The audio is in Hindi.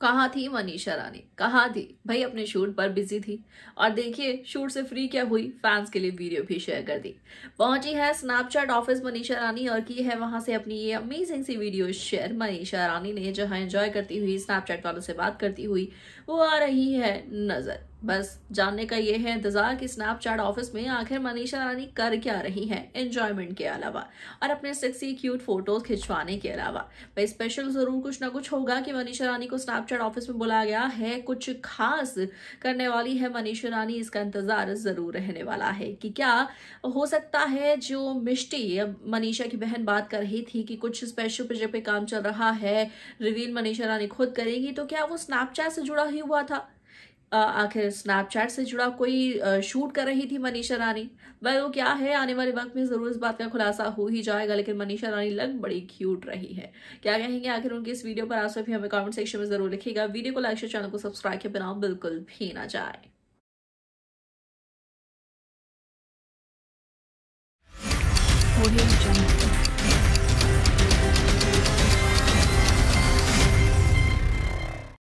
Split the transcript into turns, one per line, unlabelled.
कहा थी मनीषा रानी कहा थी भाई अपने शूट पर बिजी थी और देखिए शूट से फ्री क्या हुई फैंस के लिए वीडियो भी शेयर कर दी पहुंची है स्नैपचैट ऑफिस मनीषा रानी और की है वहां से अपनी ये अमेजिंग सी वीडियो शेयर मनीषा रानी ने जहां एंजॉय करती हुई स्नैपचैट वालों से बात करती हुई वो आ रही है नजर बस जानने का ये है इंतजार कि स्नैपचैट ऑफिस में आखिर मनीषा रानी कर क्या रही है एंजॉयमेंट के अलावा और अपने सेक्सी क्यूट फोटोज खिंचवाने के अलावा भाई स्पेशल जरूर कुछ ना कुछ होगा कि मनीषा रानी को स्नैपचैट ऑफिस में बुलाया गया है कुछ खास करने वाली है मनीषा रानी इसका इंतजार जरूर रहने वाला है कि क्या हो सकता है जो मिष्टी मनीषा की बहन बात कर रही थी कि कुछ स्पेशल प्रोजेक्ट पे काम चल रहा है रिवील मनीषा रानी खुद करेगी तो क्या वो स्नैपचैट से जुड़ा ही हुआ था आखिर स्नैपचैट से जुड़ा कोई शूट कर रही थी मनीषा रानी वह वो क्या है आने वाले वक्त में ज़रूर इस बात का खुलासा हो ही जाएगा लेकिन मनीषा रानी लग बड़ी क्यूट रही है क्या कहेंगे आखिर उनकी इस वीडियो पर आज भी हमें कमेंट सेक्शन में ज़रूर लिखेगा वीडियो को लाइक चैनल को सब्सक्राइब के बिना बिल्कुल भी ना जाए